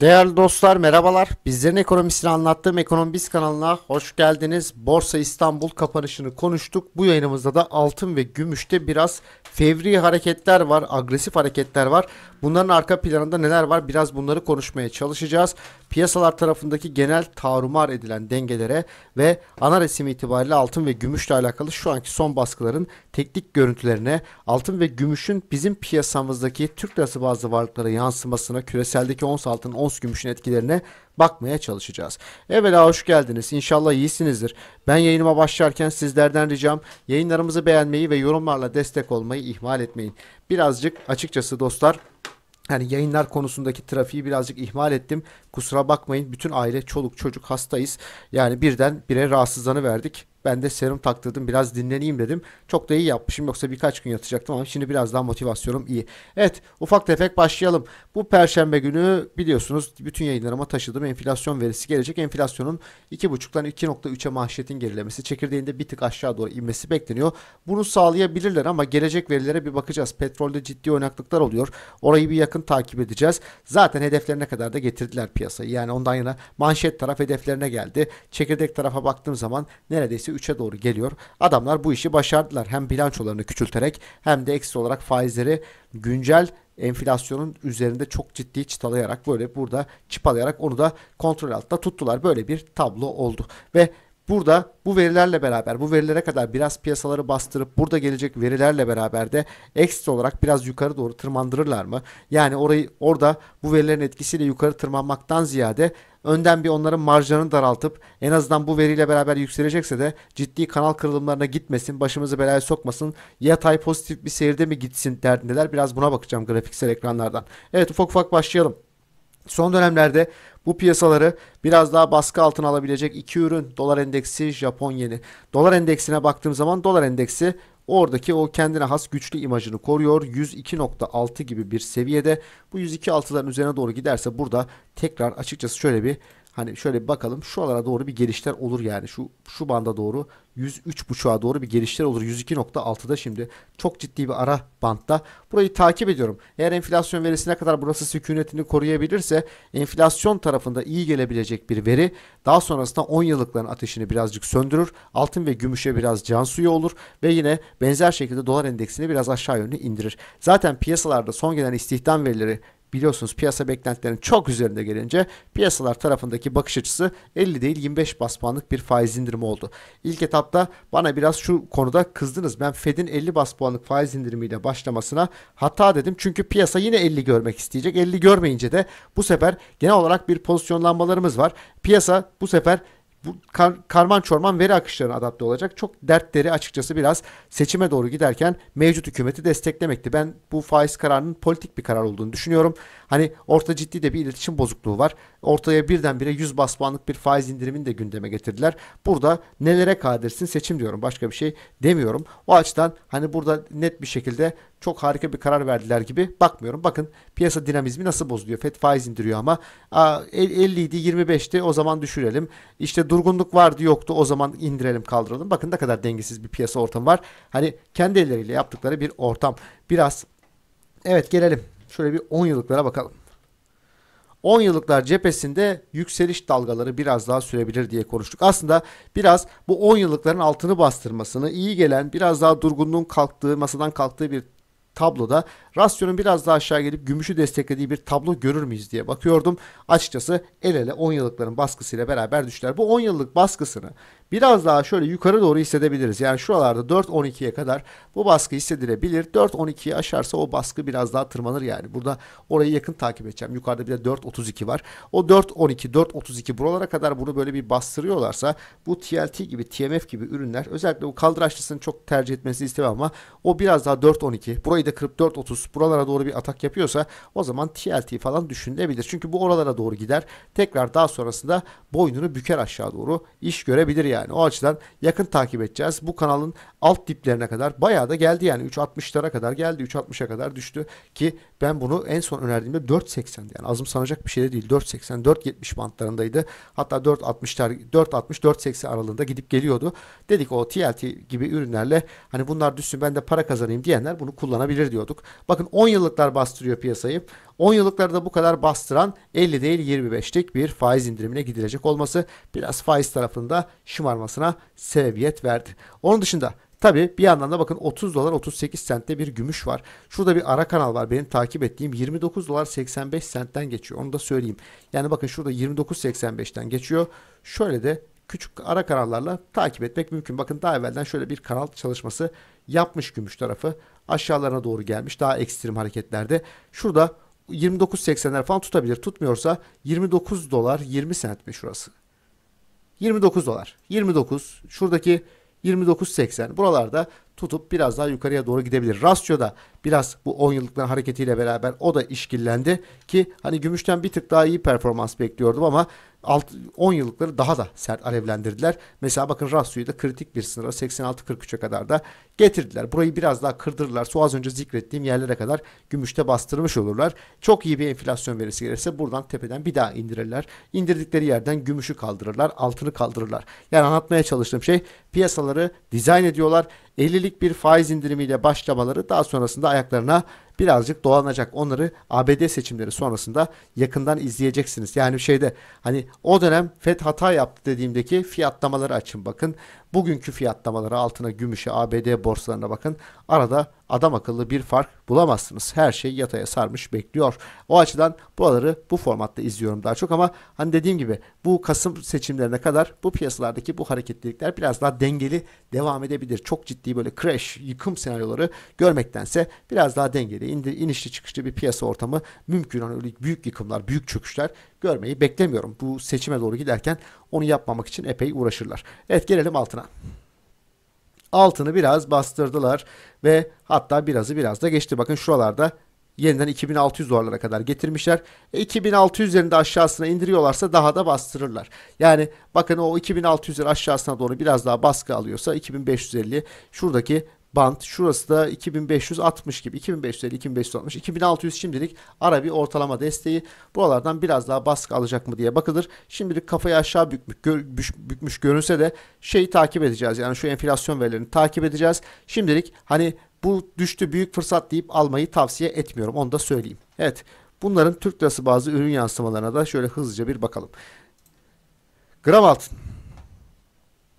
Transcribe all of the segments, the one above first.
Değerli dostlar merhabalar. Bizlerin ekonomisini anlattığım Ekonomi kanalına hoş geldiniz. Borsa İstanbul kapanışını konuştuk. Bu yayınımızda da altın ve gümüşte biraz fevri hareketler var, agresif hareketler var. Bunların arka planında neler var biraz bunları konuşmaya çalışacağız piyasalar tarafındaki genel tarumar edilen dengelere ve ana resim itibariyle altın ve gümüşle alakalı şu anki son baskıların teknik görüntülerine, altın ve gümüşün bizim piyasamızdaki Türk lirası bazlı varlıklara yansımasına, küreseldeki ons altın, ons gümüşün etkilerine bakmaya çalışacağız. Evvela hoş geldiniz. İnşallah iyisinizdir. Ben yayınıma başlarken sizlerden ricam yayınlarımızı beğenmeyi ve yorumlarla destek olmayı ihmal etmeyin. Birazcık açıkçası dostlar yani yayınlar konusundaki trafiği birazcık ihmal ettim. Kusura bakmayın. Bütün aile, çoluk, çocuk hastayız. Yani birden bire rahatsızlanı verdik. Ben de serum taktırdım biraz dinleneyim dedim. Çok da iyi yapmışım yoksa birkaç gün yatacaktım ama şimdi biraz daha motivasyonum iyi. Evet ufak tefek başlayalım. Bu perşembe günü biliyorsunuz bütün yayınlarıma taşıdığım enflasyon verisi gelecek. Enflasyonun 2.5'dan 2.3'e manşetin gerilemesi çekirdeğinde bir tık aşağı doğru inmesi bekleniyor. Bunu sağlayabilirler ama gelecek verilere bir bakacağız. Petrolde ciddi oynaklıklar oluyor. Orayı bir yakın takip edeceğiz. Zaten hedeflerine kadar da getirdiler piyasayı. Yani ondan yana manşet taraf hedeflerine geldi. Çekirdek tarafa baktığım zaman neredeyse %3'e doğru geliyor. Adamlar bu işi başardılar. Hem bilançolarını küçülterek hem de eksi olarak faizleri güncel enflasyonun üzerinde çok ciddi çıtalayarak böyle burada çıpalayarak onu da kontrol altında tuttular. Böyle bir tablo oldu ve Burada bu verilerle beraber bu verilere kadar biraz piyasaları bastırıp burada gelecek verilerle beraber de ekstra olarak biraz yukarı doğru tırmandırırlar mı? Yani orayı orada bu verilerin etkisiyle yukarı tırmanmaktan ziyade önden bir onların marjlarını daraltıp en azından bu veriyle beraber yükselecekse de ciddi kanal kırılımlarına gitmesin, başımızı belaya sokmasın, yatay pozitif bir seyirde mi gitsin derdindeler. Biraz buna bakacağım grafiksel ekranlardan. Evet ufak ufak başlayalım. Son dönemlerde bu piyasaları biraz daha baskı altına alabilecek iki ürün dolar endeksi, Japon yeni. Dolar endeksine baktığım zaman dolar endeksi Oradaki o kendine has güçlü imajını koruyor. 102.6 gibi bir seviyede. Bu 102.6'ların üzerine doğru giderse burada tekrar açıkçası şöyle bir Hani şöyle bir bakalım. Şuralara doğru bir gelişler olur yani. Şu şu banda doğru 103.5'a doğru bir gelişler olur. 102.6'da şimdi çok ciddi bir ara bantta. Burayı takip ediyorum. Eğer enflasyon verisine kadar burası sükunetini koruyabilirse enflasyon tarafında iyi gelebilecek bir veri. Daha sonrasında 10 yıllıkların ateşini birazcık söndürür. Altın ve gümüşe biraz can suyu olur ve yine benzer şekilde dolar endeksini biraz aşağı yönlü indirir. Zaten piyasalarda son gelen istihdam verileri biliyorsunuz piyasa beklentilerinin çok üzerinde gelince piyasalar tarafındaki bakış açısı 50 değil 25 bas bir faiz indirimi oldu. İlk etapta bana biraz şu konuda kızdınız. Ben Fed'in 50 bas faiz indirimiyle başlamasına hata dedim. Çünkü piyasa yine 50 görmek isteyecek. 50 görmeyince de bu sefer genel olarak bir pozisyonlanmalarımız var. Piyasa bu sefer bu kar, karman çorman veri akışlarına adapte olacak. Çok dertleri açıkçası biraz seçime doğru giderken mevcut hükümeti desteklemekti. Ben bu faiz kararının politik bir karar olduğunu düşünüyorum. Hani orta ciddi de bir iletişim bozukluğu var. Ortaya birdenbire 100 bas puanlık bir faiz indirimini de gündeme getirdiler. Burada nelere kadirsin seçim diyorum. Başka bir şey demiyorum. O açıdan hani burada net bir şekilde çok harika bir karar verdiler gibi bakmıyorum. Bakın piyasa dinamizmi nasıl bozuluyor. FED faiz indiriyor ama 50 idi 25'ti o zaman düşürelim. İşte durgunluk vardı yoktu o zaman indirelim kaldıralım. Bakın ne kadar dengesiz bir piyasa ortamı var. Hani kendi elleriyle yaptıkları bir ortam. Biraz evet gelelim şöyle bir 10 yıllıklara bakalım. 10 yıllıklar cephesinde yükseliş dalgaları biraz daha sürebilir diye konuştuk. Aslında biraz bu 10 yıllıkların altını bastırmasını iyi gelen biraz daha durgunluğun kalktığı masadan kalktığı bir tabloda Rasyonun biraz daha aşağı gelip gümüşü desteklediği bir tablo görür müyüz diye bakıyordum. Açıkçası el ele 10 yıllıkların baskısıyla beraber düştüler. Bu 10 yıllık baskısını biraz daha şöyle yukarı doğru hissedebiliriz. Yani şuralarda 4.12'ye kadar bu baskı hissedilebilir. 4.12'yi aşarsa o baskı biraz daha tırmanır yani. Burada orayı yakın takip edeceğim. Yukarıda bir de 4.32 var. O 4.12, 4.32 buralara kadar bunu böyle bir bastırıyorlarsa bu TLT gibi, TMF gibi ürünler özellikle bu kaldıraçlısını çok tercih etmesini istemem ama o biraz daha 4.12. Burayı da kırıp 4.30 buralara doğru bir atak yapıyorsa o zaman TLT falan düşünebilir. Çünkü bu oralara doğru gider. Tekrar daha sonrasında boynunu büker aşağı doğru iş görebilir yani. O açıdan yakın takip edeceğiz. Bu kanalın alt diplerine kadar bayağı da geldi yani 3.60'lara kadar geldi. 3.60'a kadar düştü ki ben bunu en son önerdiğimde 4.80 yani azım sanacak bir şey de değil. 4.80 4.70 bantlarındaydı. Hatta 4.60 4.60-4.80 aralığında gidip geliyordu. Dedik o TLT gibi ürünlerle hani bunlar düşsün ben de para kazanayım diyenler bunu kullanabilir diyorduk. Bakın Bakın 10 yıllıklar bastırıyor piyasayı. 10 yıllıkları da bu kadar bastıran 50 değil 25'lik bir faiz indirimine gidilecek olması biraz faiz tarafında şımarmasına sebebiyet verdi. Onun dışında Tabi bir yandan da bakın 30 dolar 38 sentte bir gümüş var. Şurada bir ara kanal var benim takip ettiğim 29 dolar 85 sentten geçiyor. Onu da söyleyeyim. Yani bakın şurada 29.85'ten geçiyor. Şöyle de küçük ara kanallarla takip etmek mümkün. Bakın daha evvelden şöyle bir kanal çalışması yapmış gümüş tarafı. Aşağılarına doğru gelmiş daha ekstrem hareketlerde. Şurada 29.80'ler falan tutabilir. Tutmuyorsa 29 dolar 20 sent mi şurası? 29 dolar. 29. Şuradaki 29.80. Buralarda tutup biraz daha yukarıya doğru gidebilir. Rasyo da biraz bu 10 yıllıkların hareketiyle beraber o da işkillendi ki hani gümüşten bir tık daha iyi performans bekliyordum ama 10 yıllıkları daha da sert alevlendirdiler. Mesela bakın rasyoyu da kritik bir sınıra 86-43'e kadar da getirdiler. Burayı biraz daha kırdırırlar. Su az önce zikrettiğim yerlere kadar gümüşte bastırmış olurlar. Çok iyi bir enflasyon verisi gelirse buradan tepeden bir daha indirirler. İndirdikleri yerden gümüşü kaldırırlar, altını kaldırırlar. Yani anlatmaya çalıştığım şey piyasaları dizayn ediyorlar. 50'lik bir faiz indirimiyle başlamaları daha sonrasında ayaklarına birazcık dolanacak. Onları ABD seçimleri sonrasında yakından izleyeceksiniz. Yani şeyde hani o dönem FED hata yaptı dediğimdeki fiyatlamaları açın bakın. Bugünkü fiyatlamaları altına gümüşe ABD borsalarına bakın. Arada adam akıllı bir fark bulamazsınız. Her şey yataya sarmış bekliyor. O açıdan buraları bu formatta izliyorum daha çok ama hani dediğim gibi bu Kasım seçimlerine kadar bu piyasalardaki bu hareketlilikler biraz daha dengeli devam edebilir. Çok ciddi böyle crash, yıkım senaryoları görmektense biraz daha dengeli bir indir, inişli çıkışlı bir piyasa ortamı mümkün. Hani öyle büyük yıkımlar, büyük çöküşler görmeyi beklemiyorum. Bu seçime doğru giderken onu yapmamak için epey uğraşırlar. Evet gelelim altına. Altını biraz bastırdılar ve hatta birazı biraz da geçti. Bakın şuralarda yeniden 2600 dolarlara kadar getirmişler. E 2600 üzerinde aşağısına indiriyorlarsa daha da bastırırlar. Yani bakın o 2600 aşağısına doğru biraz daha baskı alıyorsa 2550 şuradaki Bant, Şurası da 2560 gibi. 2550, 2560, 2600 şimdilik ara bir ortalama desteği. Buralardan biraz daha baskı alacak mı diye bakılır. Şimdilik kafayı aşağı bükmüş, gör, bükmüş görünse de şeyi takip edeceğiz. Yani şu enflasyon verilerini takip edeceğiz. Şimdilik hani bu düştü büyük fırsat deyip almayı tavsiye etmiyorum. Onu da söyleyeyim. Evet. Bunların Türk lirası bazı ürün yansımalarına da şöyle hızlıca bir bakalım. Gram altın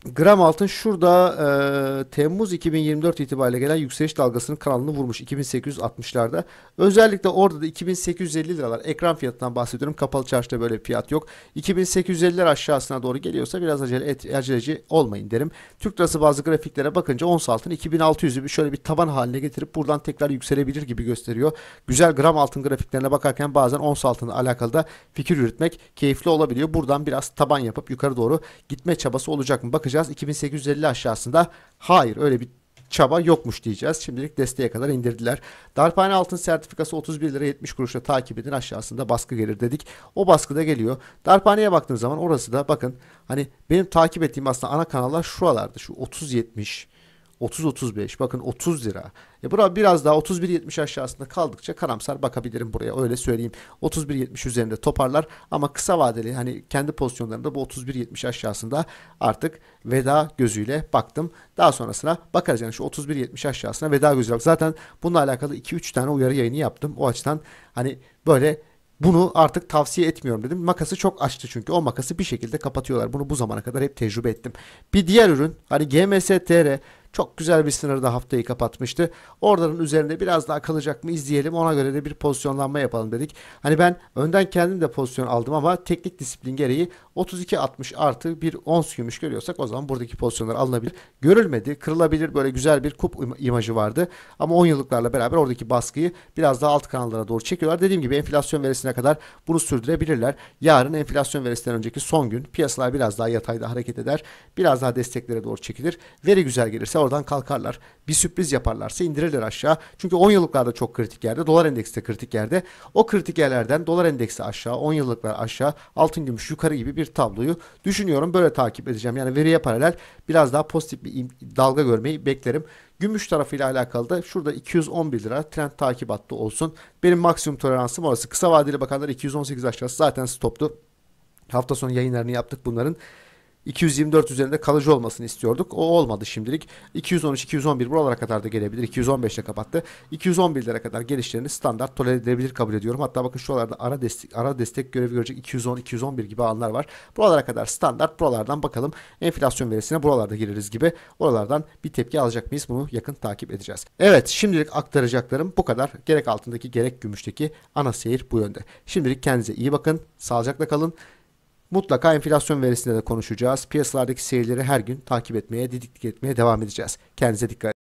Gram altın şurada e, Temmuz 2024 itibariyle gelen yükseliş dalgasının kanalını vurmuş 2860'larda. Özellikle orada da 2850 liralar ekran fiyatından bahsediyorum. Kapalı çarşıda böyle bir fiyat yok. 2850'ler aşağısına doğru geliyorsa biraz acele et, aceleci olmayın derim. Türk lirası bazı grafiklere bakınca ons altın 2600'ü bir şöyle bir taban haline getirip buradan tekrar yükselebilir gibi gösteriyor. Güzel gram altın grafiklerine bakarken bazen ons altınla alakalı da fikir yürütmek keyifli olabiliyor. Buradan biraz taban yapıp yukarı doğru gitme çabası olacak mı? Bakın bakacağız. 2850 aşağısında hayır öyle bir çaba yokmuş diyeceğiz. Şimdilik desteğe kadar indirdiler. Darphane altın sertifikası 31 lira 70 kuruşla takip edin aşağısında baskı gelir dedik. O baskı da geliyor. Darphaneye baktığınız zaman orası da bakın hani benim takip ettiğim aslında ana kanallar şuralardı. Şu 30-70 30-35 bakın 30 lira. E bura biraz daha 31-70 aşağısında kaldıkça karamsar bakabilirim buraya öyle söyleyeyim. 31-70 üzerinde toparlar ama kısa vadeli hani kendi pozisyonlarında bu 31-70 aşağısında artık veda gözüyle baktım. Daha sonrasına bakarız yani şu 70 aşağısına veda gözüyle bak. Zaten bununla alakalı 2-3 tane uyarı yayını yaptım. O açıdan hani böyle bunu artık tavsiye etmiyorum dedim. Makası çok açtı çünkü. O makası bir şekilde kapatıyorlar. Bunu bu zamana kadar hep tecrübe ettim. Bir diğer ürün hani GMS TR çok güzel bir sınırda haftayı kapatmıştı. Oradan üzerinde biraz daha kalacak mı izleyelim. Ona göre de bir pozisyonlanma yapalım dedik. Hani ben önden kendim de pozisyon aldım ama teknik disiplin gereği 32-60 artı bir ons gümüş görüyorsak o zaman buradaki pozisyonlar alınabilir. Görülmedi. Kırılabilir böyle güzel bir kup imajı vardı. Ama 10 yıllıklarla beraber oradaki baskıyı biraz daha alt kanallara doğru çekiyorlar. Dediğim gibi enflasyon verisine kadar bunu sürdürebilirler. Yarın enflasyon verisinden önceki son gün piyasalar biraz daha yatayda hareket eder. Biraz daha desteklere doğru çekilir. Veri güzel gelirse mesela oradan kalkarlar. Bir sürpriz yaparlarsa indirirler aşağı. Çünkü 10 yıllıklarda çok kritik yerde. Dolar endeksi de kritik yerde. O kritik yerlerden dolar endeksi aşağı, 10 yıllıklar aşağı, altın gümüş yukarı gibi bir tabloyu düşünüyorum. Böyle takip edeceğim. Yani veriye paralel biraz daha pozitif bir dalga görmeyi beklerim. Gümüş tarafıyla alakalı da şurada 211 lira trend takip hattı olsun. Benim maksimum toleransım orası. Kısa vadeli bakanlar 218 aşağısı zaten stoptu. Hafta sonu yayınlarını yaptık bunların. 224 üzerinde kalıcı olmasını istiyorduk. O olmadı şimdilik. 213-211 buralara kadar da gelebilir. 215 ile kapattı. 211'lere kadar gelişlerini standart tolere edebilir kabul ediyorum. Hatta bakın şuralarda ara destek, ara destek görevi görecek 210-211 gibi alanlar var. Buralara kadar standart. Buralardan bakalım enflasyon verisine buralarda gireriz gibi. Oralardan bir tepki alacak mıyız? Bunu yakın takip edeceğiz. Evet şimdilik aktaracaklarım bu kadar. Gerek altındaki gerek gümüşteki ana seyir bu yönde. Şimdilik kendinize iyi bakın. Sağlıcakla kalın. Mutlaka enflasyon verisinde de konuşacağız. Piyasalardaki seyirleri her gün takip etmeye, didiklik etmeye devam edeceğiz. Kendinize dikkat